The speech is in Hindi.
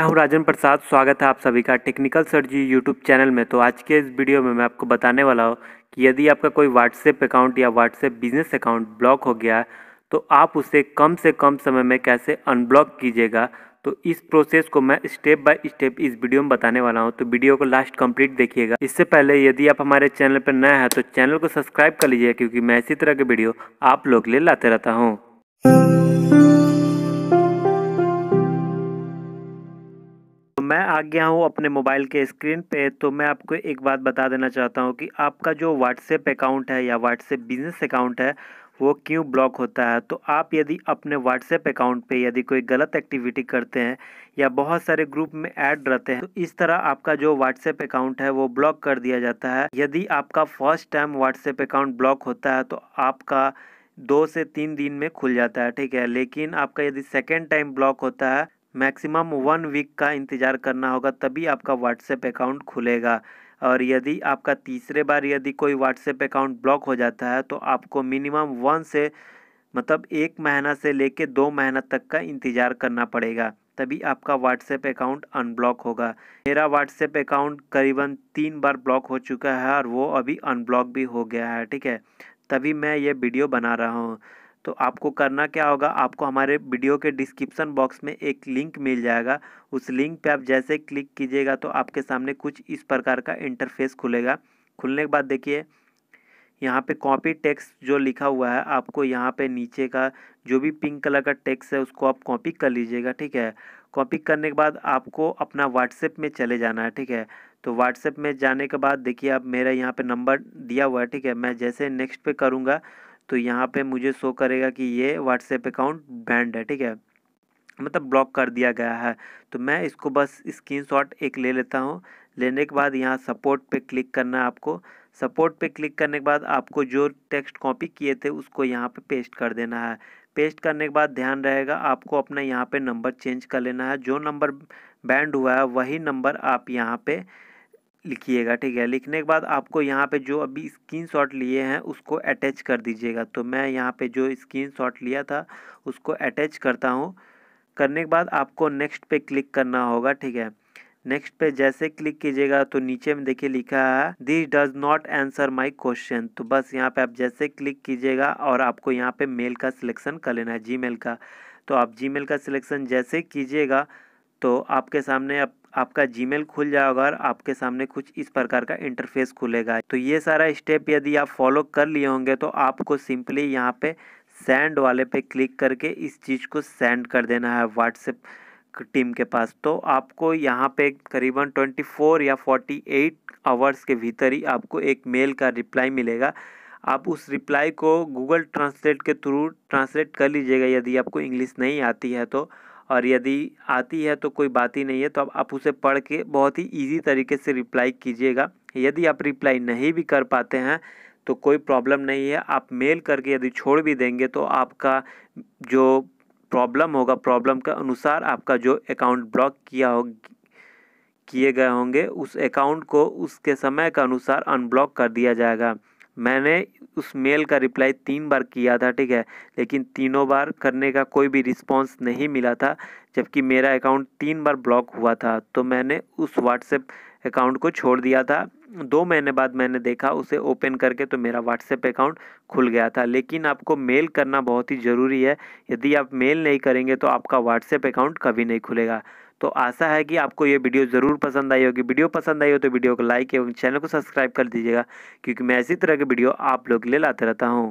मैं हूं राजन प्रसाद स्वागत है आप सभी का technical sir ji YouTube channel में तो आज के इस वीडियो में मैं आपको बताने वाला हूं कि यदि आपका कोई व्हाट्सएप अकाउंट या व्हाट्सएप बिजनेस अकाउंट ब्लॉक हो गया है तो आप उसे कम से कम समय में कैसे अनब्लॉक कीजिएगा तो इस प्रोसेस को मैं स्टेप बाय स्टेप इस वीडियो में बताने वाला हूँ तो वीडियो को लास्ट कंप्लीट देखिएगा इससे पहले यदि आप हमारे चैनल पर नए हैं तो चैनल को सब्सक्राइब कर लीजिए क्योंकि मैं इसी तरह के वीडियो आप लोग के लिए लाते रहता हूँ मैं आ गया हूँ अपने मोबाइल के स्क्रीन पे तो मैं आपको एक बात बता देना चाहता हूँ कि आपका जो व्हाट्सएप अकाउंट है या व्हाट्सएप बिजनेस अकाउंट है वो क्यों ब्लॉक होता है तो आप यदि अपने व्हाट्सएप अकाउंट पे यदि कोई गलत एक्टिविटी करते हैं या बहुत सारे ग्रुप में ऐड रहते हैं तो इस तरह आपका जो व्हाट्सएप अकाउंट है वो ब्लॉक कर दिया जाता है यदि आपका first time WhatsApp account block होता है तो आपका दो से तीन दिन में खुल जाता है ठीक है लेकिन आपका यदि सेकेंड टाइम ब्लॉक होता है मैक्सिमम वन वीक का इंतज़ार करना होगा तभी आपका व्हाट्सएप अकाउंट खुलेगा और यदि आपका तीसरे बार यदि कोई व्हाट्सएप अकाउंट ब्लॉक हो जाता है तो आपको मिनिमम वन से मतलब एक महीना से लेके दो महीना तक का इंतज़ार करना पड़ेगा तभी आपका व्हाट्सएप अकाउंट अनब्लॉक होगा मेरा व्हाट्सएप अकाउंट करीबन तीन बार ब्लॉक हो चुका है और वो अभी अनब्लॉक भी हो गया है ठीक है तभी मैं ये वीडियो बना रहा हूँ तो आपको करना क्या होगा आपको हमारे वीडियो के डिस्क्रिप्सन बॉक्स में एक लिंक मिल जाएगा उस लिंक पे आप जैसे क्लिक कीजिएगा तो आपके सामने कुछ इस प्रकार का इंटरफेस खुलेगा खुलने के बाद देखिए यहाँ पे कॉपी टेक्स्ट जो लिखा हुआ है आपको यहाँ पे नीचे का जो भी पिंक कलर का टेक्स्ट है उसको आप कॉपी कर लीजिएगा ठीक है कॉपी करने के बाद आपको अपना व्हाट्सएप में चले जाना है ठीक है तो व्हाट्सएप में जाने के बाद देखिए आप मेरा यहाँ पे नंबर दिया हुआ है ठीक है मैं जैसे नेक्स्ट पे करूँगा तो यहाँ पे मुझे शो करेगा कि ये व्हाट्सएप अकाउंट बैंड है ठीक है मतलब ब्लॉक कर दिया गया है तो मैं इसको बस स्क्रीन एक ले लेता हूँ लेने के बाद यहाँ सपोर्ट पर क्लिक करना है आपको सपोर्ट पे क्लिक करने के बाद आपको जो टेक्स्ट कॉपी किए थे उसको यहाँ पे पेस्ट कर देना है पेस्ट करने के बाद ध्यान रहेगा आपको अपना यहाँ पे नंबर चेंज कर लेना है जो नंबर बैंड हुआ है वही नंबर आप यहाँ पे लिखिएगा ठीक है लिखने के बाद आपको यहाँ पे जो अभी स्क्रीन शॉट लिए हैं उसको अटैच कर दीजिएगा तो मैं यहाँ पे जो स्क्रीन शॉट लिया था उसको अटैच करता हूँ करने के बाद आपको नेक्स्ट पे क्लिक करना होगा ठीक है नेक्स्ट पे जैसे क्लिक कीजिएगा तो नीचे में देखिए लिखा है this does not answer my question तो बस यहाँ पे आप जैसे क्लिक कीजिएगा और आपको यहाँ पे मेल का सिलेक्शन कर लेना है जीमेल का तो आप जीमेल का सिलेक्शन जैसे कीजिएगा तो आपके सामने अब आपका जीमेल खुल जाएगा और आपके सामने कुछ इस प्रकार का इंटरफेस खुलेगा तो ये सारा स्टेप यदि आप फॉलो कर लिए होंगे तो आपको सिंपली यहाँ पे सेंड वाले पे क्लिक करके इस चीज़ को सेंड कर देना है व्हाट्सएप टीम के पास तो आपको यहाँ पे करीबन 24 या 48 आवर्स के भीतर ही आपको एक मेल का रिप्लाई मिलेगा आप उस रिप्लाई को गूगल ट्रांसलेट के थ्रू ट्रांसलेट कर लीजिएगा यदि आपको इंग्लिश नहीं आती है तो और यदि आती है तो कोई बात ही नहीं है तो अब आप उसे पढ़ के बहुत ही ईजी तरीके से रिप्लाई कीजिएगा यदि आप रिप्लाई नहीं भी कर पाते हैं तो कोई प्रॉब्लम नहीं है आप मेल करके यदि छोड़ भी देंगे तो आपका जो प्रॉब्लम होगा प्रॉब्लम के अनुसार आपका जो अकाउंट ब्लॉक किया हो किए गए होंगे उस अकाउंट को उसके समय के अनुसार अनब्लॉक कर दिया जाएगा मैंने उस मेल का रिप्लाई तीन बार किया था ठीक है लेकिन तीनों बार करने का कोई भी रिस्पॉन्स नहीं मिला था जबकि मेरा अकाउंट तीन बार ब्लॉक हुआ था तो मैंने उस व्हाट्सएप अकाउंट को छोड़ दिया था दो महीने बाद मैंने देखा उसे ओपन करके तो मेरा व्हाट्सएप अकाउंट खुल गया था लेकिन आपको मेल करना बहुत ही ज़रूरी है यदि आप मेल नहीं करेंगे तो आपका व्हाट्सएप अकाउंट कभी नहीं खुलेगा तो आशा है कि आपको ये वीडियो ज़रूर पसंद आई होगी वीडियो पसंद आई हो तो वीडियो को लाइक एवं चैनल को सब्सक्राइब कर दीजिएगा क्योंकि मैं इसी तरह की वीडियो आप लोग के लिए लाते रहता हूँ